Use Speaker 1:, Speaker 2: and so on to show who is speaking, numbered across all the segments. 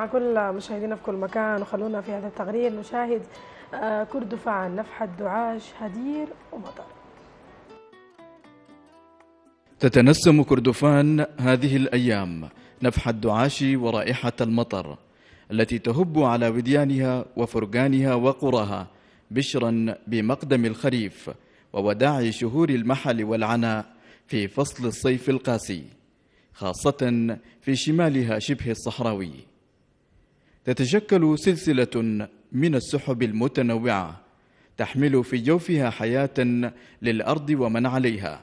Speaker 1: مع كل مشاهدينا في كل مكان وخلونا في هذا التقرير نشاهد آه، كردفان نفحة دعاش هدير ومطر تتنسم كردفان هذه الأيام نفح الدعاش ورائحة المطر التي تهب على وديانها وفرقانها وقراها بشرا بمقدم الخريف ووداع شهور المحل والعناء في فصل الصيف القاسي خاصة في شمالها شبه الصحراوي تتشكل سلسلة من السحب المتنوعة تحمل في جوفها حياة للأرض ومن عليها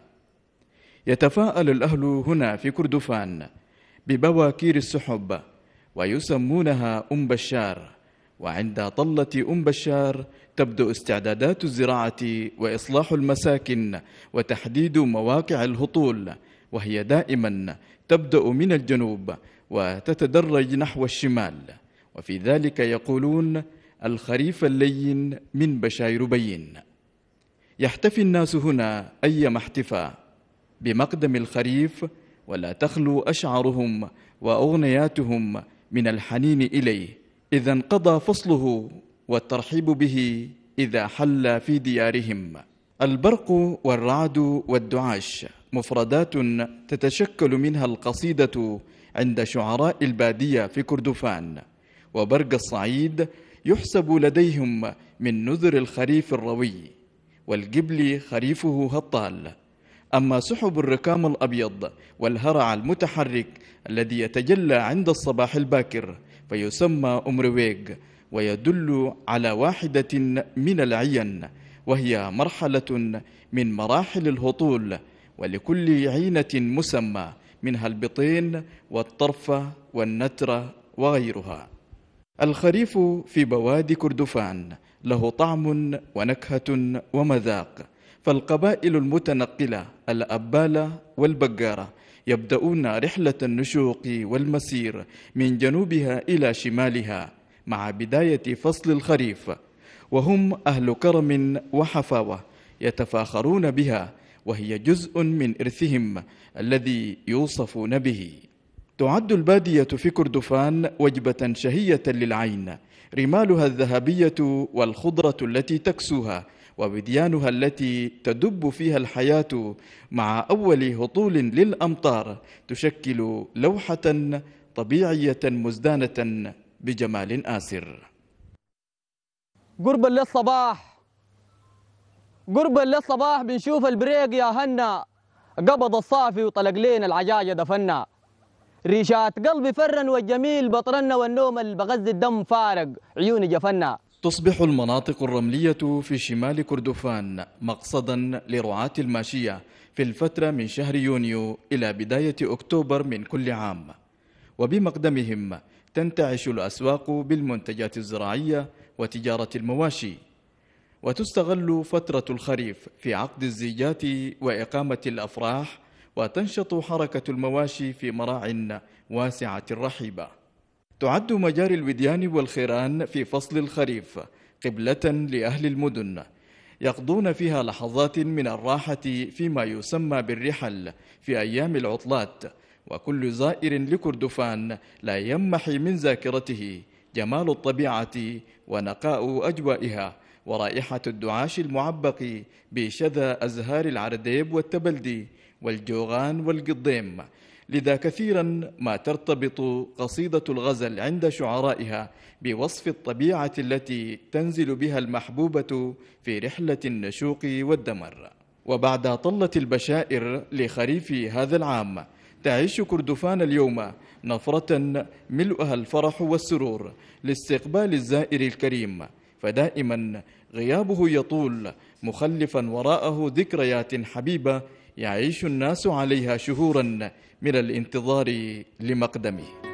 Speaker 1: يتفاءل الأهل هنا في كردفان ببواكير السحب ويسمونها أم بشار وعند طلة أم بشار تبدأ استعدادات الزراعة وإصلاح المساكن وتحديد مواقع الهطول وهي دائما تبدأ من الجنوب وتتدرج نحو الشمال وفي ذلك يقولون الخريف اللين من بشاير بين يحتفي الناس هنا أيما احتفاء بمقدم الخريف ولا تخلو أشعرهم وأغنياتهم من الحنين إليه إذا انقضى فصله والترحيب به إذا حل في ديارهم البرق والرعد والدعاش مفردات تتشكل منها القصيدة عند شعراء البادية في كردفان وبرق الصعيد يحسب لديهم من نذر الخريف الروي والجبل خريفه هطال أما سحب الركام الأبيض والهرع المتحرك الذي يتجلى عند الصباح الباكر فيسمى أمرويق ويدل على واحدة من العين وهي مرحلة من مراحل الهطول ولكل عينة مسمى منها البطين والطرفة والنترة وغيرها الخريف في بوادي كردفان له طعم ونكهة ومذاق فالقبائل المتنقلة الأبالة والبقارة يبدأون رحلة النشوق والمسير من جنوبها إلى شمالها مع بداية فصل الخريف وهم أهل كرم وحفاوة يتفاخرون بها وهي جزء من إرثهم الذي يوصفون به تعد البادية في كردفان وجبة شهية للعين رمالها الذهبية والخضرة التي تكسوها وبديانها التي تدب فيها الحياة مع أول هطول للأمطار تشكل لوحة طبيعية مزدانة بجمال آسر قرب للصباح قرب للصباح بنشوف البريق يا هنا قبض الصافي وطلق لين العجاجة دفنا ريشات قلبي فرن والجميل بطرنا والنوم اللي الدم فارق عيوني جفنا تصبح المناطق الرملية في شمال كردفان مقصدا لرعاة الماشية في الفترة من شهر يونيو إلى بداية أكتوبر من كل عام وبمقدمهم تنتعش الأسواق بالمنتجات الزراعية وتجارة المواشي وتستغل فترة الخريف في عقد الزيجات وإقامة الأفراح وتنشط حركة المواشي في مراع واسعة الرحيبة تعد مجاري الوديان والخيران في فصل الخريف قبلة لأهل المدن يقضون فيها لحظات من الراحة فيما يسمى بالرحل في أيام العطلات وكل زائر لكردفان لا يمحي من ذاكرته جمال الطبيعة ونقاء أجوائها ورائحة الدعاش المعبق بشذا أزهار العرديب والتبلدي والجوغان والقضيم لذا كثيرا ما ترتبط قصيدة الغزل عند شعرائها بوصف الطبيعة التي تنزل بها المحبوبة في رحلة النشوق والدمر وبعد طله البشائر لخريف هذا العام تعيش كردفان اليوم نفرة ملؤها الفرح والسرور لاستقبال الزائر الكريم فدائما غيابه يطول مخلفا وراءه ذكريات حبيبة يعيش الناس عليها شهورا من الانتظار لمقدمه